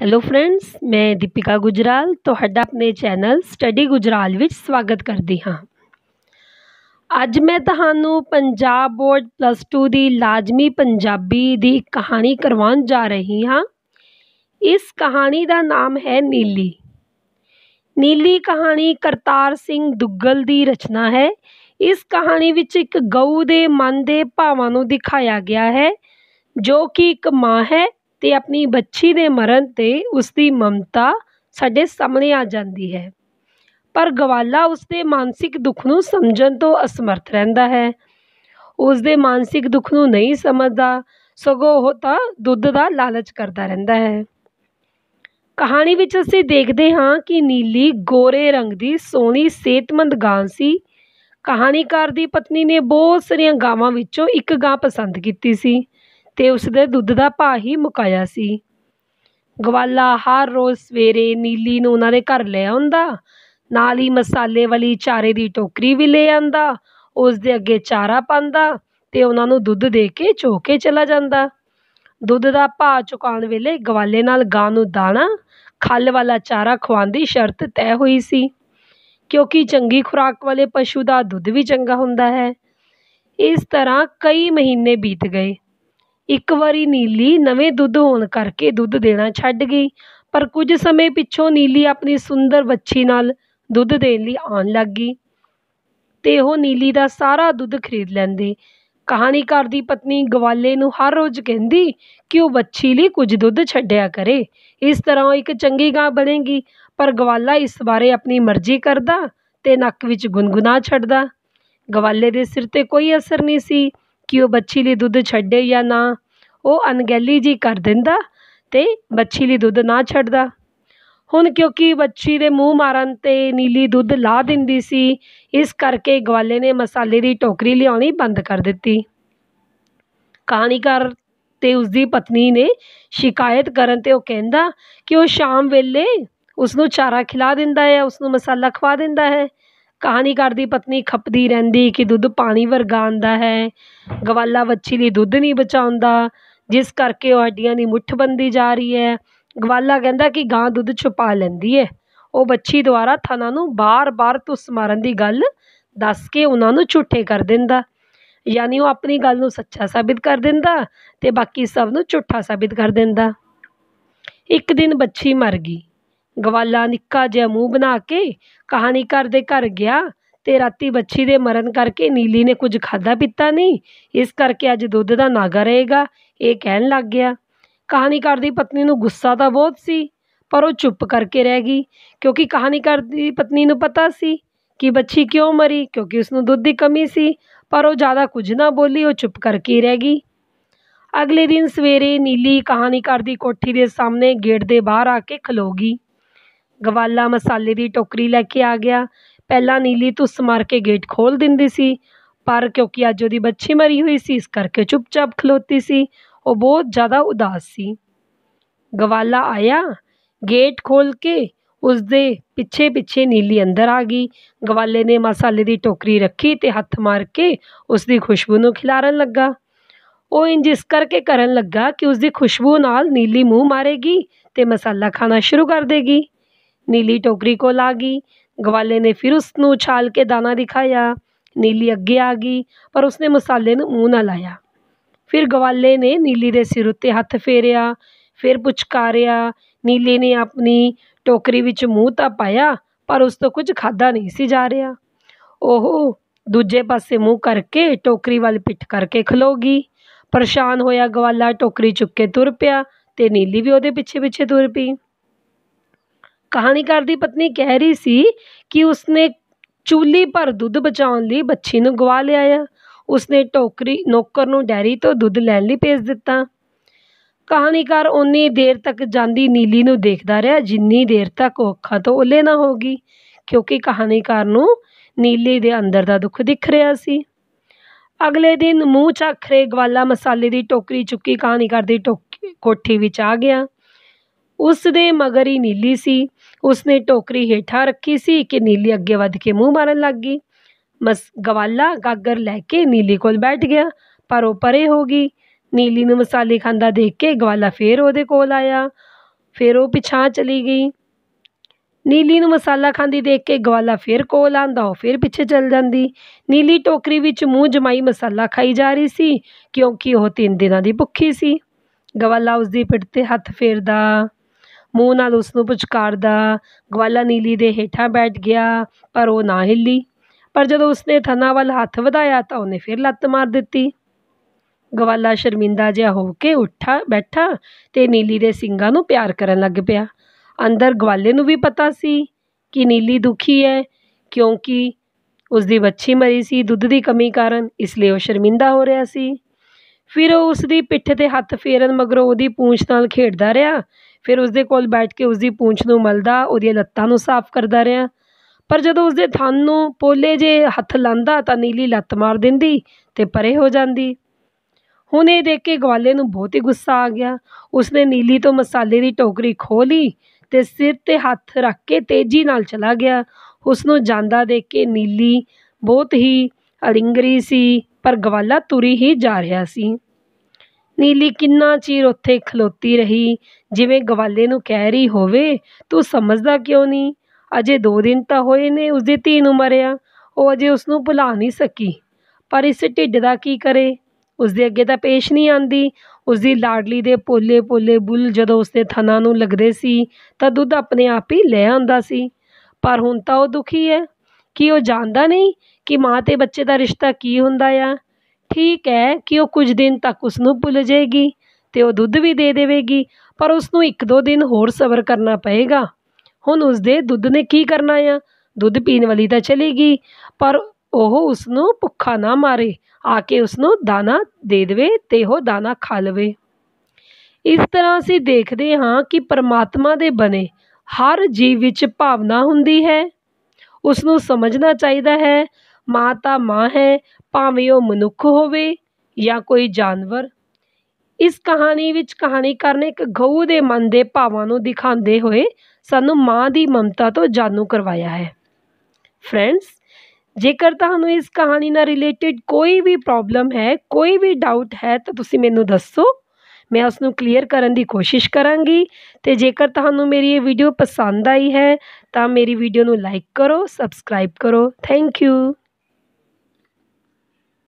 hello friends ਮੈਂ ਦੀਪਿਕਾ ਗੁਜਰਾਲ ਤੁਹਾਡਾ ਆਪਣੇ ਚੈਨਲ ਸਟੱਡੀ ਗੁਜਰਾਲ ਵਿੱਚ ਸਵਾਗਤ ਕਰਦੀ ਹਾਂ ਅੱਜ ਮੈਂ ਤੁਹਾਨੂੰ ਪੰਜਾਬ ਬੋਰਡ ਪਲੱਸ 2 ਦੀ ਲਾਜ਼ਮੀ ਪੰਜਾਬੀ ਦੀ ਕਹਾਣੀ ਕਰਵਾਉਣ ਜਾ ਰਹੀ ਹਾਂ ਇਸ ਕਹਾਣੀ ਦਾ ਨਾਮ ਹੈ ਨੀਲੀ ਨੀਲੀ ਕਹਾਣੀ ਕਰਤਾਰ ਸਿੰਘ ਦੁੱਗਲ ਦੀ ਰਚਨਾ ਹੈ ਇਸ ਕਹਾਣੀ ਵਿੱਚ ਇੱਕ ਗਊ ਦੇ ਮਨ ਦੇ ਭਾਵਾਂ ਨੂੰ ਦਿਖਾਇਆ ਗਿਆ ਹੈ ਜੋ ਕਿ ਇੱਕ ਮਾਂ ਹੈ ਤੇ ਆਪਣੀ ਬੱਚੀ ਦੇ ਮਰਨ 'ਤੇ ਉਸਦੀ ਮਮਤਾ ਸਾਡੇ ਸਾਹਮਣੇ ਆ ਜਾਂਦੀ ਹੈ ਪਰ ਗਵਾਲਾ ਉਸਦੇ ਮਾਨਸਿਕ ਦੁੱਖ ਨੂੰ ਸਮਝਣ ਤੋਂ ਅਸਮਰਥ ਰਹਿੰਦਾ ਹੈ ਉਸਦੇ ਮਾਨਸਿਕ ਦੁੱਖ ਨੂੰ ਨਹੀਂ ਸਮਝਦਾ ਸਗੋਂ ਉਹ ਤਾਂ ਦੁੱਧ ਦਾ ਲਾਲਚ ਕਰਦਾ ਰਹਿੰਦਾ ਹੈ ਕਹਾਣੀ ਵਿੱਚ ਅਸੀਂ ਦੇਖਦੇ ਹਾਂ ਕਿ ਨੀਲੀ ਗੋਰੇ ਰੰਗ ਦੀ ਸੋਹਣੀ ਸਿਹਤਮੰਦ ਗਾਂ ਸੀ ਕਹਾਣੀਕਾਰ ਦੀ ਪਤਨੀ ਨੇ ਬਹੁਤ ਸਾਰੀਆਂ ਗਾਵਾਂ ਵਿੱਚੋਂ ਇੱਕ ਗਾਂ ਪਸੰਦ ਕੀਤੀ ਸੀ ਤੇ ਉਸਦੇ ਦੁੱਧ ਦਾ ਭਾਅ ਹੀ ਮੁਕਾਇਆ ਸੀ ਗਵਾਲਾ ਹਰ ਰੋਜ਼ ਸਵੇਰੇ ਨੀਲੀ ਨੂੰ ਉਹਨਾਂ ਦੇ ਘਰ ਲੈ ਆਉਂਦਾ ਨਾਲ ਹੀ ਮਸਾਲੇ ਵਾਲੀ ਚਾਰੇ ਦੀ ਟੋਕਰੀ ਵੀ ਲੈ ਆਂਦਾ ਉਸ ਦੇ ਅੱਗੇ ਚਾਰਾ ਪਾਂਦਾ ਤੇ ਉਹਨਾਂ ਨੂੰ ਦੁੱਧ ਦੇ ਕੇ ਝੋਕੇ ਚਲਾ ਜਾਂਦਾ ਦੁੱਧ ਦਾ ਭਾਅ ਚੁਕਾਉਣ ਵੇਲੇ ਗਵਾਲੇ ਨਾਲ ਗਾਂ ਨੂੰ ਦਾਣਾ ਖੱਲ ਵਾਲਾ ਚਾਰਾ ਖਵਾਉਂਦੀ ਦੀ ਸ਼ਰਤ ਤੈਅ ਹੋਈ ਸੀ ਕਿਉਂਕਿ ਚੰਗੀ ਖੁਰਾਕ ਵਾਲੇ ਪਸ਼ੂ ਦਾ ਦੁੱਧ ਵੀ ਚੰਗਾ ਹੁੰਦਾ ਹੈ ਇਸ ਤਰ੍ਹਾਂ ਕਈ ਮਹੀਨੇ ਬੀਤ ਗਏ ਇੱਕ ਵਾਰੀ ਨੀਲੀ ਨਵੇਂ ਦੁੱਧ ਹੋਣ ਕਰਕੇ ਦੁੱਧ ਦੇਣਾ ਛੱਡ ਗਈ ਪਰ ਕੁਝ ਸਮੇਂ ਪਿੱਛੋਂ ਨੀਲੀ ਆਪਣੀ ਸੁੰਦਰ ਵੱਛੀ ਨਾਲ ਦੁੱਧ ਦੇਣ ਲਈ ਆਉਣ ਲੱਗ ਗਈ ਤੇ ਉਹ ਨੀਲੀ ਦਾ ਸਾਰਾ ਦੁੱਧ ਖਰੀਦ ਲੈਂਦੀ ਕਹਾਣੀਕਾਰ ਦੀ ਪਤਨੀ ਗਵਾਲੇ ਨੂੰ ਹਰ ਰੋਜ਼ ਕਹਿੰਦੀ ਕਿ ਉਹ ਵੱਛੀ ਲਈ ਕੁਝ ਦੁੱਧ ਛੱਡਿਆ ਕਰੇ ਇਸ ਤਰ੍ਹਾਂ ਉਹ ਇੱਕ ਚੰਗੀ ਗਾਂ ਬਣੇਗੀ ਪਰ ਗਵਾਲਾ ਇਸ ਬਾਰੇ ਆਪਣੀ ਮਰਜ਼ੀ ਕਰਦਾ ਤੇ ਨੱਕ ਵਿੱਚ ਗੁੰਗੁਨਾ ਛੱਡਦਾ ਗਵਾਲੇ ਦੇ ਸਿਰ 'ਤੇ ਕੋਈ ਅਸਰ ਨਹੀਂ ਸੀ ਕਿ ਉਹ ਵੱਛੀ ਲਈ ਦੁੱਧ ਛੱਡੇ ਜਾਂ ਨਾ ਉਹ ਅਨਗੈਲੀ ਜੀ ਕਰ ਦਿੰਦਾ ਤੇ ਬੱਚੀ ਲਈ ਦੁੱਧ ਨਾ ਛੱਡਦਾ ਹੁਣ ਕਿਉਂਕਿ ਬੱਚੀ ਦੇ ਮੂੰਹ ਮਾਰਨ 'ਤੇ ਨੀਲੀ ਦੁੱਧ ਲਾਹ ਦਿੰਦੀ ਸੀ ਇਸ ਕਰਕੇ ਗਵਾਲੇ ਨੇ ਮਸਾਲੇ ਦੀ ਟੋਕਰੀ ਲਿਆਉਣੀ ਬੰਦ ਕਰ ਦਿੱਤੀ ਕਹਾਣੀਕਾਰ ਉਸ ਦੀ ਪਤਨੀ ਨੇ ਸ਼ਿਕਾਇਤ ਕਰਨ 'ਤੇ ਉਹ ਕਹਿੰਦਾ ਕਿ ਉਹ ਸ਼ਾਮ ਵੇਲੇ ਉਸ ਨੂੰ ਚਾਰਾ ਖਿਲਾ ਦਿੰਦਾ ਹੈ ਉਸ ਨੂੰ ਮਸਾਲਾ ਖਵਾ ਦਿੰਦਾ ਹੈ ਕਹਾਣੀਕਾਰ ਦੀ ਪਤਨੀ ਖਪਦੀ ਰਹਿੰਦੀ ਕਿ ਦੁੱਧ ਪਾਣੀ ਵਰਗਾ ਆਉਂਦਾ ਹੈ ਗਵਾਲਾ ਵੱਛੀ ਲਈ ਦੁੱਧ ਨਹੀਂ ਬਚਾਉਂਦਾ ਜਿਸ ਕਰਕੇ ਉਹ ਹੱਡੀਆਂ ਦੀ ਮੁੱਠ ਜਾ ਰਹੀ ਹੈ ਗਵਾਲਾ ਕਹਿੰਦਾ ਕਿ ਗਾਂ ਦੁੱਧ ਛੁਪਾ ਲੈਂਦੀ ਹੈ ਉਹ ਬੱਚੀ ਦੁਆਰਾ ਥਾਣਾ ਨੂੰ ਬਾਰ-ਬਾਰ ਤੁਸ ਮਾਰਨ ਦੀ ਗੱਲ ਦੱਸ ਕੇ ਉਹਨਾਂ ਨੂੰ ਝੂਠੇ ਕਰ ਦਿੰਦਾ ਯਾਨੀ ਉਹ ਆਪਣੀ ਗੱਲ ਨੂੰ ਸੱਚਾ ਸਾਬਿਤ ਕਰ ਦਿੰਦਾ ਤੇ ਬਾਕੀ ਸਭ ਨੂੰ ਝੂਠਾ ਸਾਬਿਤ ਕਰ ਦਿੰਦਾ ਇੱਕ ਦਿਨ ਬੱਚੀ ਮਰ ਗਈ ਗਵਾਲਾ ਨਿੱਕਾ ਜਿਹਾ ਮੂੰਹ ਬਣਾ ਕੇ ਕਹਾਣੀ ਕਰਦੇ ਘਰ ਗਿਆ ਤੇ ਰਾਤੀ ਬੱਚੀ ਦੇ ਮਰਨ ਕਰਕੇ ਨੀਲੀ ਨੇ ਕੁਝ ਖਾਦਾ ਪੀਤਾ ਨਹੀਂ ਇਸ ਕਰਕੇ ਅੱਜ ਦੁੱਧ ਦਾ ਨਾਗਾ ਰਹੇਗਾ ਇਹ ਕਹਿਣ ਲੱਗ ਗਿਆ ਕਹਾਣੀਕਾਰ ਦੀ ਪਤਨੀ ਨੂੰ ਗੁੱਸਾ ਤਾਂ ਬਹੁਤ ਸੀ ਪਰ ਉਹ ਚੁੱਪ ਕਰਕੇ ਰਹਿ ਗਈ ਕਿਉਂਕਿ ਕਹਾਣੀਕਾਰ ਦੀ ਪਤਨੀ ਨੂੰ ਪਤਾ ਸੀ ਕਿ ਬੱਚੀ ਕਿਉਂ ਮਰੀ ਕਿਉਂਕਿ ਉਸ ਨੂੰ ਦੁੱਧ ਦੀ ਕਮੀ ਸੀ ਪਰ ਉਹ ਜ਼ਿਆਦਾ ਕੁਝ ਨਾ ਬੋਲੀ ਉਹ ਚੁੱਪ ਕਰਕੇ ਹੀ ਰਹਿ ਗਈ ਅਗਲੇ ਦਿਨ ਸਵੇਰੇ ਨੀਲੀ ਕਹਾਣੀਕਾਰ ਦੀ ਕੋਠੀ ਦੇ ਸਾਹਮਣੇ ਗੇਟ ਦੇ ਬਾਹਰ ਆ ਕੇ ਖਲੋ ਗਈ ਗਵਾਲਾ ਮਸਾਲੇ ਦੀ ਟੋਕਰੀ ਲੈ ਕੇ ਆ ਗਿਆ ਪਹਿਲਾਂ ਨੀਲੀ ਤੁਸ ਮਾਰ ਕੇ ਗੇਟ ਖੋਲ੍ਹ ਦਿੰਦੀ ਸੀ ਪਰ ਕਿਉਂਕਿ ਅੱਜ ਉਹਦੀ ਬੱਚੀ ਮਰੀ ਹੋਈ ਸੀ ਇਸ ਕਰਕੇ ਚੁੱਪਚਾਪ ਖਲੋਤੀ ਸੀ ਉਹ ਬਹੁਤ ਜ਼ਿਆਦਾ ਉਦਾਸ ਸੀ ਗਵਾਲਾ ਆਇਆ ਗੇਟ ਖੋਲ ਕੇ ਉਸ ਦੇ ਪਿੱਛੇ ਪਿੱਛੇ ਨੀਲੀ ਅੰਦਰ ਆ ਗਈ ਗਵਾਲੇ ਨੇ ਮਸਾਲੇ ਦੀ ਟੋਕਰੀ ਰੱਖੀ ਤੇ ਹੱਥ ਮਾਰ ਕੇ ਉਸ ਦੀ ਖੁਸ਼ਬੂ ਨੂੰ ਖਿਲਾਰਨ ਲੱਗਾ ਉਹ ਇੰਜ ਇਸ ਕਰਕੇ ਕਰਨ ਲੱਗਾ ਕਿ ਉਸ ਦੀ ਖੁਸ਼ਬੂ ਨਾਲ ਨੀਲੀ ਮੂੰਹ ਮਾਰੇਗੀ ਤੇ ਮਸਾਲਾ ਖਾਣਾ ਸ਼ੁਰੂ ਕਰ ਦੇਗੀ ਨੀਲੀ ਟੋਕਰੀ ਕੋ ਲਾਗੀ ਗਵਾਲੇ ਨੇ ਫਿਰ ਉਸ ਨੂੰ ਛਾਲ ਕੇ ਦਾਣਾ ਦਿਖਾਇਆ ਨੀਲੀ ਅੱਗੇ ਆ ਗਈ ਪਰ ਉਸਨੇ ਮਸਾਲੇ ਨੂੰ ਮੂੰਹ ਨਾ ਲਾਇਆ ਫਿਰ ਗਵਾਲੇ ਨੇ ਨੀਲੀ ਦੇ ਸਿਰ ਉੱਤੇ ਹੱਥ ਫੇਰਿਆ ਫਿਰ ਪੁਚਕਾਰਿਆ ਨੀਲੀ ਨੇ ਆਪਣੀ ਟੋਕਰੀ ਵਿੱਚ ਮੂੰਹ ਤਾਂ ਪਾਇਆ ਪਰ ਉਸ ਤੋਂ ਕੁਝ ਖਾਦਾ ਨਹੀਂ ਸੀ ਜਾ ਰਿਹਾ ਉਹ ਦੂਜੇ ਪਾਸੇ ਮੂੰਹ ਕਰਕੇ ਟੋਕਰੀ ਵੱਲ ਪਿੱਠ ਕਰਕੇ ਖਲੋਗੀ ਪਰੇਸ਼ਾਨ ਹੋਇਆ ਗਵਾਲਾ ਟੋਕਰੀ ਚੁੱਕ ਕੇ ਤੁਰ ਪਿਆ ਤੇ ਨੀਲੀ ਵੀ ਉਹਦੇ ਪਿੱਛੇ ਪਿੱਛੇ ਤੁਰ ਪਈ ਕਹਾਣੀਕਾਰ ਦੀ ਪਤਨੀ ਕਹਿ ਰਹੀ ਸੀ ਕਿ ਉਸਨੇ ਚੂਲੀ ਪਰ ਦੁੱਧ ਬਚਾਉਣ ਲਈ ਬੱਚੀ ਨੂੰ ਗਵਾ ਆ ਉਸਨੇ ਟੋਕਰੀ ਨੌਕਰ ਨੂੰ ਡੈਰੀ ਤੋਂ ਦੁੱਧ ਲੈਣ ਲਈ ਭੇਜ ਦਿੱਤਾ ਕਹਾਣੀਕਾਰ ਉਨੀ ਦੇਰ ਤੱਕ ਜਾਂਦੀ ਨੀਲੀ ਨੂੰ ਦੇਖਦਾ ਰਿਹਾ ਜਿੰਨੀ ਦੇਰ ਤੱਕ ਉਹ ਅੱਖਾਂ ਤੋਂ ਓਹਲੇ ਨਾ ਹੋ ਗਈ ਕਿਉਂਕਿ ਕਹਾਣੀਕਾਰ ਨੂੰ ਨੀਲੀ ਦੇ ਅੰਦਰ ਦਾ ਦੁੱਖ ਦਿਖ ਰਿਹਾ ਸੀ ਅਗਲੇ ਦਿਨ ਮੂੰਹ ਚਾਖਰੇ ਗਵਾਲਾ ਮਸਾਲੇ ਦੀ ਟੋਕਰੀ ਚੁੱਕੀ ਕਹਾਣੀਕਾਰ ਦੀ ਟੋਕ ਕੋਠੀ ਵਿੱਚ ਆ ਗਿਆ ਉਸ ਦੇ ਮਗਰ ਹੀ ਨੀਲੀ ਸੀ ਉਸਨੇ ਟੋਕਰੀ ਹੇਠਾ ਰੱਖੀ ਸੀ ਕਿ ਨੀਲੀ ਅੱਗੇ ਵੱਧ ਕੇ ਮੂੰਹ ਮਾਰਨ ਲੱਗ ਗਈ ਮਸ ਗਵਾਲਾ ਗਾਗਰ ਲੈ ਕੇ ਨੀਲੀ ਕੋਲ ਬੈਠ ਗਿਆ ਪਰ ਉਹ ਪਰੇ ਹੋ ਗਈ ਨੀਲੀ ਨੂੰ ਮਸਾਲੇ ਖਾਂਦਾ ਦੇਖ ਕੇ ਗਵਾਲਾ ਫੇਰ ਉਹਦੇ ਕੋਲ ਆਇਆ ਫੇਰ ਉਹ ਪਿਛਾਂ ਚਲੀ ਗਈ ਨੀਲੀ ਨੂੰ ਮਸਾਲਾ ਖਾਂਦੀ ਦੇਖ ਕੇ ਗਵਾਲਾ ਫੇਰ ਕੋਲ ਆਂਦਾ ਉਹ ਫੇਰ ਪਿੱਛੇ ਚਲ ਜਾਂਦੀ ਨੀਲੀ ਟੋਕਰੀ ਵਿੱਚ ਮੂੰਹ ਜਮਾਈ ਮਸਾਲਾ ਖਾਈ ਜਾ ਰਹੀ ਸੀ ਕਿਉਂਕਿ ਉਹ ਤਿੰਨ ਦਿਨਾਂ ਦੀ ਭੁੱਖੀ ਸੀ ਗਵਾਲਾ ਉਸ ਦੀ ਪਿੱਠ ਤੇ ਹੱਥ ਫੇਰਦਾ ਮੂੰਹ ਨਾਲ ਨੂੰ ਪੁਚਕਾਰਦਾ ਗਵਾਲਾ ਨੀਲੀ ਦੇ ਹੇਠਾਂ ਬੈਠ ਗਿਆ ਪਰ ਉਹ ਨਾ ਹਿੱਲੀ ਪਰ ਜਦੋਂ ਉਸਨੇ ਥਨਾ ਵੱਲ ਹੱਥ ਵਧਾਇਆ ਤਾਂ ਉਹਨੇ ਫਿਰ ਲੱਤ ਮਾਰ ਦਿੱਤੀ ਗਵਾਲਾ ਸ਼ਰਮਿੰਦਾ ਜਿਹਾ ਹੋ ਕੇ ਉੱਠਾ ਬੈਠਾ ਤੇ ਨੀਲੀ ਦੇ ਸਿੰਘਾਂ ਨੂੰ ਪਿਆਰ ਕਰਨ ਲੱਗ ਪਿਆ ਅੰਦਰ ਗਵਾਲੇ ਨੂੰ ਵੀ ਪਤਾ ਸੀ ਕਿ ਨੀਲੀ ਦੁਖੀ ਹੈ ਕਿਉਂਕਿ ਉਸਦੀ ਬੱਚੀ ਮਰੀ ਸੀ ਦੁੱਧ ਦੀ ਕਮੀ ਕਾਰਨ ਇਸ ਲਈ ਉਹ ਸ਼ਰਮਿੰਦਾ ਹੋ ਰਿਹਾ ਸੀ ਫਿਰ ਉਹ ਉਸਦੀ ਪਿੱਠ 'ਤੇ ਹੱਥ ਫੇਰਨ ਮਗਰੋਂ ਉਹਦੀ ਪੂੰਛ ਨਾਲ ਖੇਡਦਾ ਰਿਹਾ ਫਿਰ ਉਸਦੇ ਕੋਲ ਬੈਠ ਕੇ ਉਸਦੀ ਪੂੰਛ ਨੂੰ ਮਲਦਾ ਉਹਦੀਆਂ ਲੱਤਾਂ ਨੂੰ ਸਾਫ਼ ਕਰਦਾ ਰਿਹਾ ਪਰ ਜਦੋਂ ਉਸਦੇ ਥਣ ਨੂੰ ਪੋਲੇ ਜਿਹੇ ਹੱਥ ਲਾਂਦਾ ਤਾਂ ਨੀਲੀ ਲੱਤ ਮਾਰ ਦਿੰਦੀ ਤੇ ਪਰੇ ਹੋ ਜਾਂਦੀ ਹੁਣ ਇਹ ਦੇਖ ਕੇ ਗਵਾਲੇ ਨੂੰ ਬਹੁਤ ਹੀ ਗੁੱਸਾ ਆ ਗਿਆ ਉਸਨੇ ਨੀਲੀ ਤੋਂ ਮਸਾਲੇ ਦੀ ਟੋਕਰੀ ਖੋਲੀ ਤੇ ਸਿਰ 'ਤੇ ਹੱਥ ਰੱਖ ਕੇ ਤੇਜ਼ੀ ਨਾਲ ਚਲਾ ਗਿਆ ਉਸ ਨੂੰ ਜਾਂਦਾ ਦੇਖ ਕੇ ਨੀਲੀ ਬਹੁਤ ਹੀ ਅੜਿੰਗਰੀ ਸੀ ਪਰ ਗਵਾਲਾ ਤੁਰੀ ਹੀ ਜਾ ਰਿਹਾ ਸੀ ਨੀਲੀ ਕਿੰਨਾ ਚਿਰ ਉੱਥੇ ਖਲੋਤੀ ਰਹੀ ਜਿਵੇਂ ਗਵਾਲੇ ਨੂੰ ਕਹਿ ਰਹੀ ਹੋਵੇ ਤੂੰ ਸਮਝਦਾ ਕਿਉਂ ਨਹੀਂ ਅਜੇ ਦੋ ਦਿਨ ਤਾਂ ਹੋਏ ਨੇ ਉਸਦੀ ਧੀ ਨੂੰ ਮਰਿਆ ਉਹ ਅਜੇ ਉਸ ਨੂੰ ਭੁਲਾ ਨਹੀਂ ਸਕੀ ਪਰ ਇਸ ਢਿੱਡ ਦਾ ਕੀ ਕਰੇ ਉਸ ਦੇ ਅੱਗੇ ਤਾਂ ਪੇਸ਼ ਨਹੀਂ ਆਂਦੀ ਉਸ ਦੀ ਲਾਡਲੀ ਦੇ ਪੋਲੇ ਪੋਲੇ ਬੁੱਲ ਜਦੋਂ ਉਸਦੇ ਥਨਾਂ ਨੂੰ ਲੱਗਦੇ ਸੀ ਤਾਂ ਦੁੱਧ ਆਪਣੇ ਆਪ ਹੀ ਲੈ ਆਉਂਦਾ ਸੀ ਪਰ ਹੁਣ ਤਾਂ ਉਹ ਦੁਖੀ ਹੈ ਕਿ ਉਹ ਜਾਣਦਾ ਨਹੀਂ ਕਿ ਮਾਂ ਤੇ ਬੱਚੇ ਦਾ ਰਿਸ਼ਤਾ ਕੀ ਹੁੰਦਾ ਆ ਠੀਕ ਹੈ ਕਿ ਉਹ ਕੁਝ ਦਿਨ ਤੱਕ ਉਸ ਨੂੰ ਭੁੱਲ ਜਾਏਗੀ ਤੇ ਉਹ ਦੁੱਧ ਵੀ ਦੇ ਦੇਵੇਗੀ ਪਰ ਉਸ ਨੂੰ ਇੱਕ ਦੋ ਦਿਨ ਹੋਰ ਸਬਰ ਕਰਨਾ ਪਏਗਾ ਹੁਣ ਉਸ ਦੇ ਦੁੱਧ ਨੇ ਕੀ ਕਰਨਾ ਆ ਦੁੱਧ ਪੀਣ ਵਾਲੀ ਤਾਂ ਚਲੀ ਗਈ ਪਰ ਉਹ ਉਸ ਨੂੰ ਭੁੱਖਾ ਨਾ ਮਾਰੇ ਆ ਕੇ ਉਸ ਨੂੰ ਦਾਣਾ ਦੇ ਦੇਵੇ ਤੇ ਉਹ ਦਾਣਾ ਖਾ ਲਵੇ ਇਸ ਤਰ੍ਹਾਂ ਅਸੀਂ ਦੇਖਦੇ ਹਾਂ ਕਿ ਪਰਮਾਤਮਾ ਦੇ ਬਣੇ ਹਰ ਜੀਵ ਵਿੱਚ ਭਾਵਨਾ ਹੁੰਦੀ ਹੈ ਉਸ ਨੂੰ ਸਮਝਣਾ ਚਾਹੀਦਾ ਹੈ ਮਾਤਾ ਮਾਂ ਹੈ ਭਾਵੇਂ ਉਹ ਮਨੁੱਖ ਹੋਵੇ ਜਾਂ ਕੋਈ ਜਾਨਵਰ ਇਸ ਕਹਾਣੀ ਵਿੱਚ ਕਹਾਣੀਕਾਰ ਨੇ ਇੱਕ ਗਊ ਦੇ ਮਨ ਦੇ ਭਾਵਾਂ ਨੂੰ ਦਿਖਾਉਂਦੇ ਹੋਏ ਸਾਨੂੰ ਮਾਂ ਦੀ ਮਮਤਾ ਤੋਂ ਜਾਣੂ ਕਰਵਾਇਆ ਹੈ ਫਰੈਂਡਸ ਜੇਕਰ ਤੁਹਾਨੂੰ ਇਸ ਕਹਾਣੀ ਨਾਲ ਰਿਲੇਟਡ ਕੋਈ ਵੀ ਪ੍ਰੋਬਲਮ ਹੈ ਕੋਈ ਵੀ ਡਾਊਟ ਹੈ ਤਾਂ ਤੁਸੀਂ ਮੈਨੂੰ ਦੱਸੋ ਮੈਂ ਉਸ ਨੂੰ ਕਲੀਅਰ ਕਰਨ ਦੀ ਕੋਸ਼ਿਸ਼ ਕਰਾਂਗੀ ਤੇ ਜੇਕਰ ਤੁਹਾਨੂੰ ਮੇਰੀ ਇਹ ਵੀਡੀਓ ਪਸੰਦ ਆਈ ਹੈ ਤਾਂ ਮੇਰੀ ਵੀਡੀਓ ਨੂੰ ਲਾਈਕ ਕਰੋ ਸਬਸਕ੍ਰਾਈਬ ਕਰੋ ਥੈਂਕ ਯੂ